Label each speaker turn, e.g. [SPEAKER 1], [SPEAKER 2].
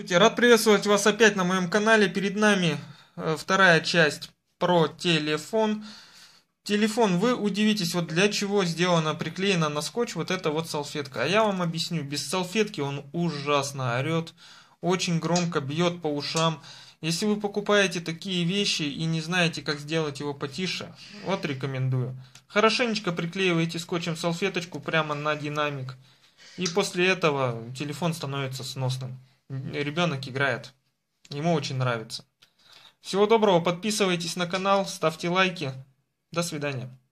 [SPEAKER 1] Здравствуйте, рад приветствовать вас опять на моем канале. Перед нами э, вторая часть про телефон. Телефон, вы удивитесь, вот для чего сделана, приклеена на скотч вот эта вот салфетка. А я вам объясню, без салфетки он ужасно орет, очень громко бьет по ушам. Если вы покупаете такие вещи и не знаете, как сделать его потише, вот рекомендую. Хорошенечко приклеиваете скотчем салфеточку прямо на динамик. И после этого телефон становится сносным ребенок играет. Ему очень нравится. Всего доброго, подписывайтесь на канал, ставьте лайки. До свидания.